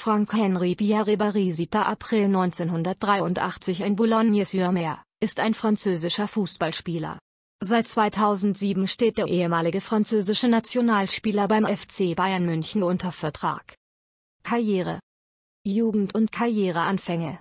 Frank-Henri Pierre Ribéry 7. April 1983 in Boulogne-sur-Mer, ist ein französischer Fußballspieler. Seit 2007 steht der ehemalige französische Nationalspieler beim FC Bayern München unter Vertrag. Karriere Jugend- und Karriereanfänge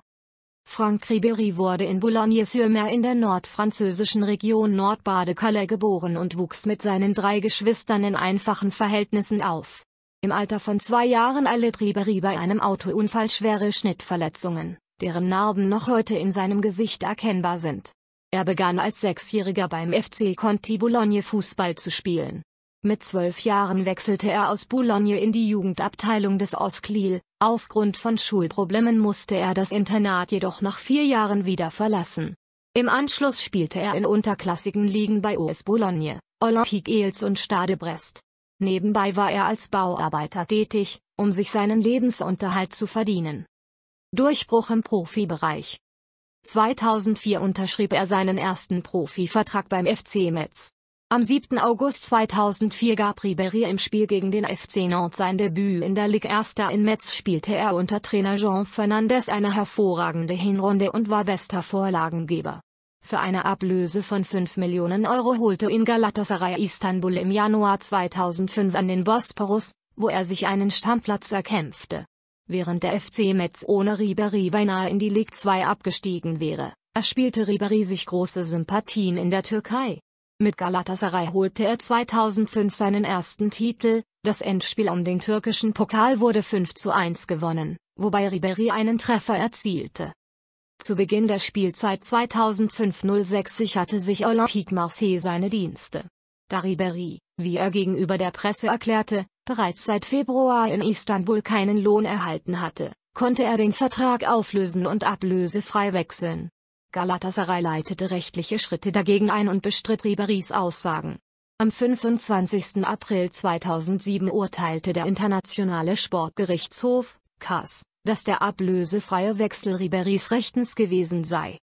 Franck Ribéry wurde in Boulogne-sur-Mer in der nordfranzösischen Region Nordbade-Calais geboren und wuchs mit seinen drei Geschwistern in einfachen Verhältnissen auf. Im Alter von zwei Jahren erlitt Ribery bei einem Autounfall schwere Schnittverletzungen, deren Narben noch heute in seinem Gesicht erkennbar sind. Er begann als Sechsjähriger beim FC Conti Boulogne Fußball zu spielen. Mit zwölf Jahren wechselte er aus Boulogne in die Jugendabteilung des Ausklil, aufgrund von Schulproblemen musste er das Internat jedoch nach vier Jahren wieder verlassen. Im Anschluss spielte er in unterklassigen Ligen bei OS Boulogne, Olympique Eels und Stade Brest. Nebenbei war er als Bauarbeiter tätig, um sich seinen Lebensunterhalt zu verdienen. Durchbruch im Profibereich 2004 unterschrieb er seinen ersten Profivertrag beim FC Metz. Am 7. August 2004 gab Ribéry im Spiel gegen den FC Nantes sein Debüt in der Ligue Erster in Metz spielte er unter Trainer Jean Fernandes eine hervorragende Hinrunde und war bester Vorlagengeber. Für eine Ablöse von 5 Millionen Euro holte ihn Galatasaray Istanbul im Januar 2005 an den Bosporus, wo er sich einen Stammplatz erkämpfte. Während der FC Metz ohne Ribery beinahe in die Ligue 2 abgestiegen wäre, erspielte Ribery sich große Sympathien in der Türkei. Mit Galatasaray holte er 2005 seinen ersten Titel, das Endspiel um den türkischen Pokal wurde 5 zu 1 gewonnen, wobei Ribery einen Treffer erzielte. Zu Beginn der Spielzeit 2005-06 sicherte sich Olympique Marseille seine Dienste. Da Ribéry, wie er gegenüber der Presse erklärte, bereits seit Februar in Istanbul keinen Lohn erhalten hatte, konnte er den Vertrag auflösen und ablösefrei wechseln. Galatasaray leitete rechtliche Schritte dagegen ein und bestritt Ribéry's Aussagen. Am 25. April 2007 urteilte der Internationale Sportgerichtshof, KAS, dass der ablösefreie Wechsel Ribéry's rechtens gewesen sei.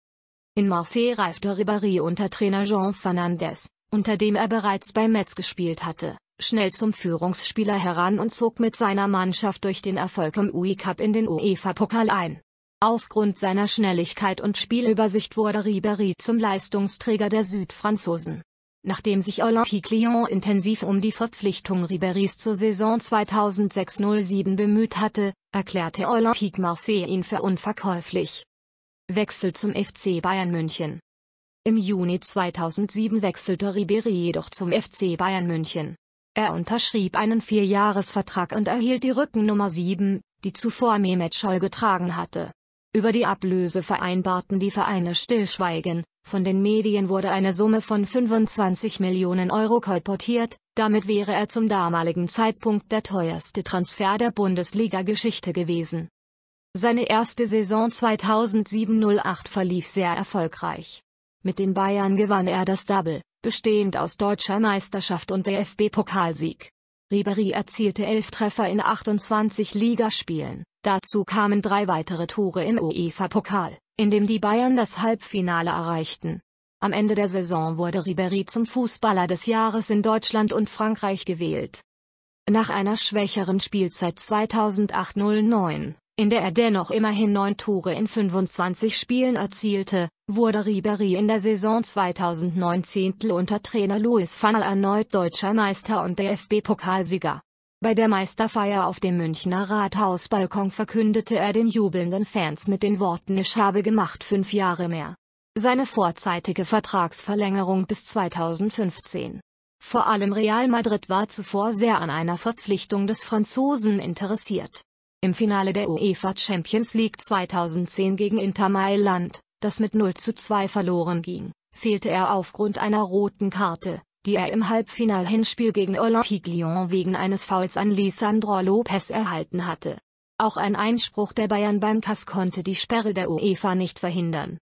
In Marseille reifte Ribéry unter Trainer Jean Fernandez, unter dem er bereits bei Metz gespielt hatte, schnell zum Führungsspieler heran und zog mit seiner Mannschaft durch den Erfolg im UE Cup in den UEFA-Pokal ein. Aufgrund seiner Schnelligkeit und Spielübersicht wurde Ribéry zum Leistungsträger der Südfranzosen. Nachdem sich Olympique Lyon intensiv um die Verpflichtung Riberys zur Saison 2006-07 bemüht hatte, erklärte Olympique Marseille ihn für unverkäuflich. Wechsel zum FC Bayern München Im Juni 2007 wechselte Ribery jedoch zum FC Bayern München. Er unterschrieb einen Vierjahresvertrag und erhielt die Rückennummer 7, die zuvor Mehmet Scholl getragen hatte. Über die Ablöse vereinbarten die Vereine stillschweigen, von den Medien wurde eine Summe von 25 Millionen Euro kolportiert, damit wäre er zum damaligen Zeitpunkt der teuerste Transfer der Bundesliga-Geschichte gewesen. Seine erste Saison 2007-08 verlief sehr erfolgreich. Mit den Bayern gewann er das Double, bestehend aus deutscher Meisterschaft und DFB-Pokalsieg. Ribery erzielte elf Treffer in 28 Ligaspielen, dazu kamen drei weitere Tore im UEFA-Pokal in dem die Bayern das Halbfinale erreichten. Am Ende der Saison wurde Ribery zum Fußballer des Jahres in Deutschland und Frankreich gewählt. Nach einer schwächeren Spielzeit 2008-09, in der er dennoch immerhin neun Tore in 25 Spielen erzielte, wurde Ribery in der Saison 2019 unter Trainer Louis Fanal erneut deutscher Meister und DFB-Pokalsieger. Bei der Meisterfeier auf dem Münchner Rathausbalkon verkündete er den jubelnden Fans mit den Worten Ich habe gemacht fünf Jahre mehr. Seine vorzeitige Vertragsverlängerung bis 2015. Vor allem Real Madrid war zuvor sehr an einer Verpflichtung des Franzosen interessiert. Im Finale der UEFA Champions League 2010 gegen Inter Mailand, das mit 0 zu 2 verloren ging, fehlte er aufgrund einer roten Karte die er im Halbfinal-Hinspiel gegen Olympique Lyon wegen eines Fouls an Lisandro Lopez erhalten hatte. Auch ein Einspruch der Bayern beim Kass konnte die Sperre der UEFA nicht verhindern.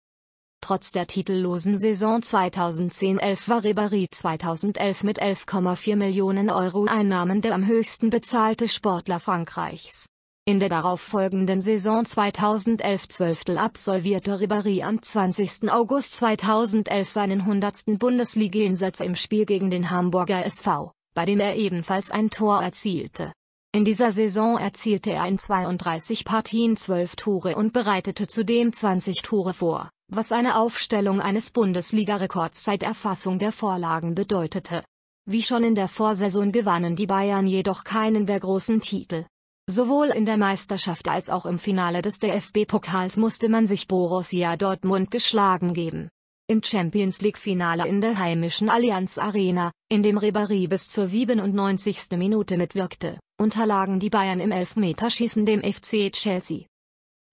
Trotz der titellosen Saison 2010-11 war Ribéry 2011 mit 11,4 Millionen Euro Einnahmen der am höchsten bezahlte Sportler Frankreichs. In der darauffolgenden Saison 2011-12 absolvierte Ribéry am 20. August 2011 seinen 100. Bundesligainsatz im Spiel gegen den Hamburger SV, bei dem er ebenfalls ein Tor erzielte. In dieser Saison erzielte er in 32 Partien 12 Tore und bereitete zudem 20 Tore vor, was eine Aufstellung eines Bundesliga-Rekords seit Erfassung der Vorlagen bedeutete. Wie schon in der Vorsaison gewannen die Bayern jedoch keinen der großen Titel. Sowohl in der Meisterschaft als auch im Finale des DFB-Pokals musste man sich Borussia Dortmund geschlagen geben. Im Champions League-Finale in der heimischen Allianz Arena, in dem Ribéry bis zur 97. Minute mitwirkte, unterlagen die Bayern im Elfmeterschießen dem FC Chelsea.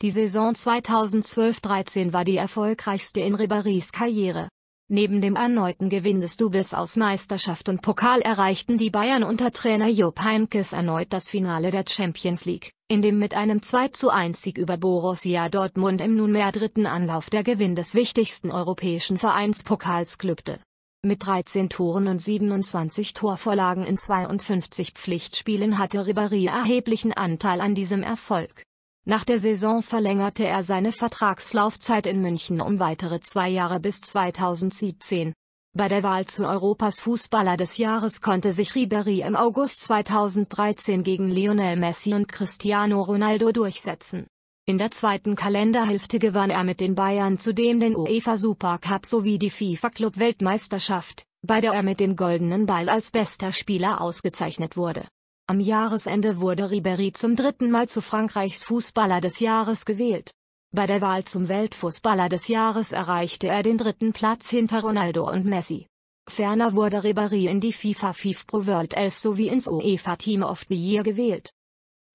Die Saison 2012-13 war die erfolgreichste in Ribérys Karriere. Neben dem erneuten Gewinn des Doubles aus Meisterschaft und Pokal erreichten die Bayern unter Trainer Jupp Heynckes erneut das Finale der Champions League, in dem mit einem 2 1 Sieg über Borussia Dortmund im nunmehr dritten Anlauf der Gewinn des wichtigsten europäischen Vereinspokals glückte. Mit 13 Toren und 27 Torvorlagen in 52 Pflichtspielen hatte Ribéry erheblichen Anteil an diesem Erfolg. Nach der Saison verlängerte er seine Vertragslaufzeit in München um weitere zwei Jahre bis 2017. Bei der Wahl zu Europas Fußballer des Jahres konnte sich Ribery im August 2013 gegen Lionel Messi und Cristiano Ronaldo durchsetzen. In der zweiten Kalenderhälfte gewann er mit den Bayern zudem den UEFA Supercup sowie die FIFA Club Weltmeisterschaft, bei der er mit dem Goldenen Ball als bester Spieler ausgezeichnet wurde. Am Jahresende wurde Ribéry zum dritten Mal zu Frankreichs Fußballer des Jahres gewählt. Bei der Wahl zum Weltfußballer des Jahres erreichte er den dritten Platz hinter Ronaldo und Messi. Ferner wurde Ribéry in die FIFA FIFA Pro World 11 sowie ins UEFA Team of the Year gewählt.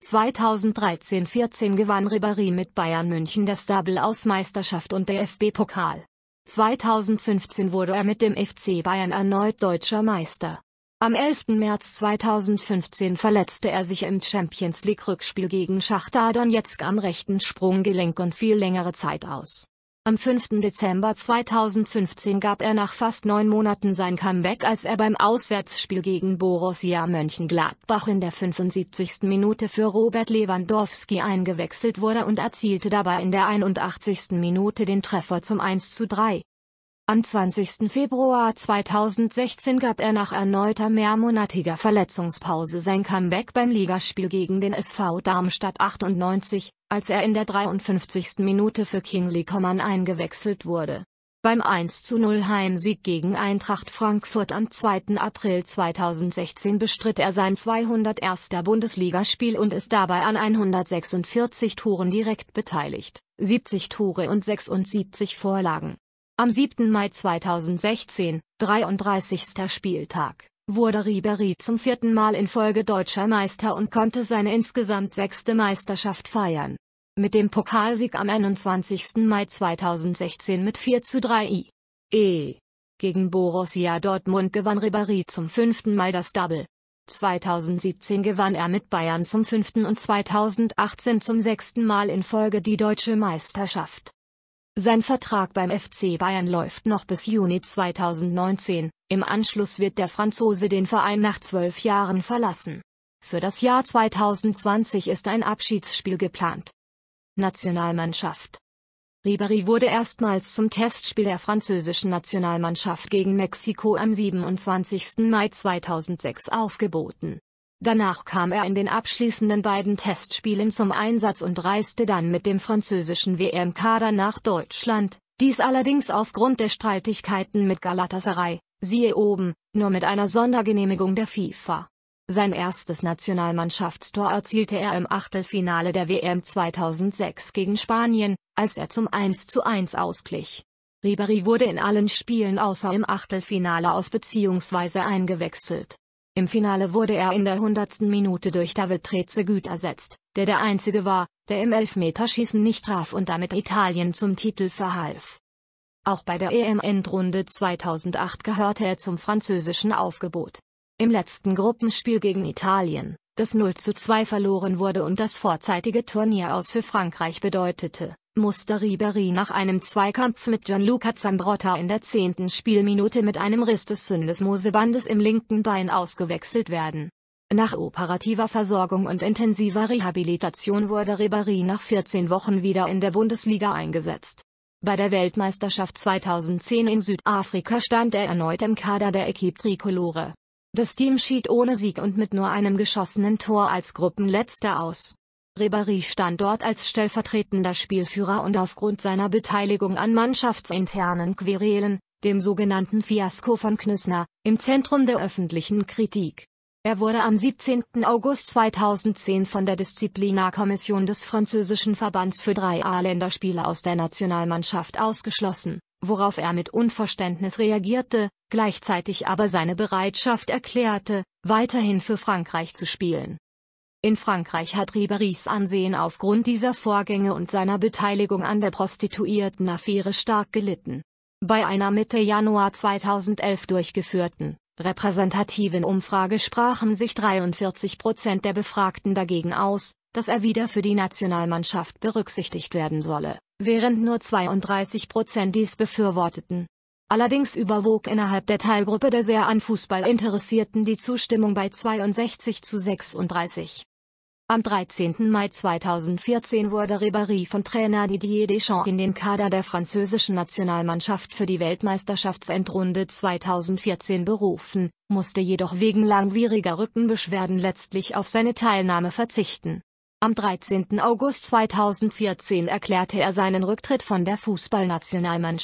2013-14 gewann Ribéry mit Bayern München das Double aus Meisterschaft und DFB-Pokal. 2015 wurde er mit dem FC Bayern erneut deutscher Meister. Am 11. März 2015 verletzte er sich im Champions League-Rückspiel gegen Schachtar Donetsk am rechten Sprunggelenk und fiel längere Zeit aus. Am 5. Dezember 2015 gab er nach fast neun Monaten sein Comeback, als er beim Auswärtsspiel gegen Borussia Mönchengladbach in der 75. Minute für Robert Lewandowski eingewechselt wurde und erzielte dabei in der 81. Minute den Treffer zum 1 zu 3. Am 20. Februar 2016 gab er nach erneuter mehrmonatiger Verletzungspause sein Comeback beim Ligaspiel gegen den SV Darmstadt 98, als er in der 53. Minute für Kingsley Coman eingewechselt wurde. Beim 1-0 Heimsieg gegen Eintracht Frankfurt am 2. April 2016 bestritt er sein 201. Bundesligaspiel und ist dabei an 146 Toren direkt beteiligt, 70 Tore und 76 Vorlagen. Am 7. Mai 2016, 33. Spieltag, wurde Ribery zum vierten Mal in Folge deutscher Meister und konnte seine insgesamt sechste Meisterschaft feiern. Mit dem Pokalsieg am 21. Mai 2016 mit 4 zu 3 I. E. Gegen Borussia Dortmund gewann Ribery zum fünften Mal das Double. 2017 gewann er mit Bayern zum fünften und 2018 zum sechsten Mal in Folge die deutsche Meisterschaft. Sein Vertrag beim FC Bayern läuft noch bis Juni 2019, im Anschluss wird der Franzose den Verein nach zwölf Jahren verlassen. Für das Jahr 2020 ist ein Abschiedsspiel geplant. Nationalmannschaft Ribery wurde erstmals zum Testspiel der französischen Nationalmannschaft gegen Mexiko am 27. Mai 2006 aufgeboten Danach kam er in den abschließenden beiden Testspielen zum Einsatz und reiste dann mit dem französischen WM-Kader nach Deutschland, dies allerdings aufgrund der Streitigkeiten mit Galatasaray, siehe oben, nur mit einer Sondergenehmigung der FIFA. Sein erstes Nationalmannschaftstor erzielte er im Achtelfinale der WM 2006 gegen Spanien, als er zum 1 zu 1 ausglich. Ribery wurde in allen Spielen außer im Achtelfinale aus bzw. eingewechselt. Im Finale wurde er in der 100. Minute durch David Trezegut ersetzt, der der einzige war, der im Elfmeterschießen nicht traf und damit Italien zum Titel verhalf. Auch bei der EM-Endrunde 2008 gehörte er zum französischen Aufgebot. Im letzten Gruppenspiel gegen Italien, das 0 zu 2 verloren wurde und das vorzeitige Turnier aus für Frankreich bedeutete, musste Ribéry nach einem Zweikampf mit Gianluca Zambrotta in der zehnten Spielminute mit einem Riss des Sündesmosebandes im linken Bein ausgewechselt werden. Nach operativer Versorgung und intensiver Rehabilitation wurde Ribéry nach 14 Wochen wieder in der Bundesliga eingesetzt. Bei der Weltmeisterschaft 2010 in Südafrika stand er erneut im Kader der Equipe Tricolore. Das Team schied ohne Sieg und mit nur einem geschossenen Tor als Gruppenletzter aus. Ribéry stand dort als stellvertretender Spielführer und aufgrund seiner Beteiligung an mannschaftsinternen Querelen, dem sogenannten Fiasko von Knüssner, im Zentrum der öffentlichen Kritik. Er wurde am 17. August 2010 von der Disziplinarkommission des französischen Verbands für drei A-Länderspiele aus der Nationalmannschaft ausgeschlossen worauf er mit Unverständnis reagierte, gleichzeitig aber seine Bereitschaft erklärte, weiterhin für Frankreich zu spielen. In Frankreich hat Riberys Ansehen aufgrund dieser Vorgänge und seiner Beteiligung an der Prostituierten-Affäre stark gelitten. Bei einer Mitte Januar 2011 durchgeführten, repräsentativen Umfrage sprachen sich 43 Prozent der Befragten dagegen aus, dass er wieder für die Nationalmannschaft berücksichtigt werden solle während nur 32 Prozent dies befürworteten. Allerdings überwog innerhalb der Teilgruppe der sehr an Fußball Interessierten die Zustimmung bei 62 zu 36. Am 13. Mai 2014 wurde Ribéry von Trainer Didier Deschamps in den Kader der französischen Nationalmannschaft für die Weltmeisterschaftsendrunde 2014 berufen, musste jedoch wegen langwieriger Rückenbeschwerden letztlich auf seine Teilnahme verzichten. Am 13. August 2014 erklärte er seinen Rücktritt von der Fußballnationalmannschaft.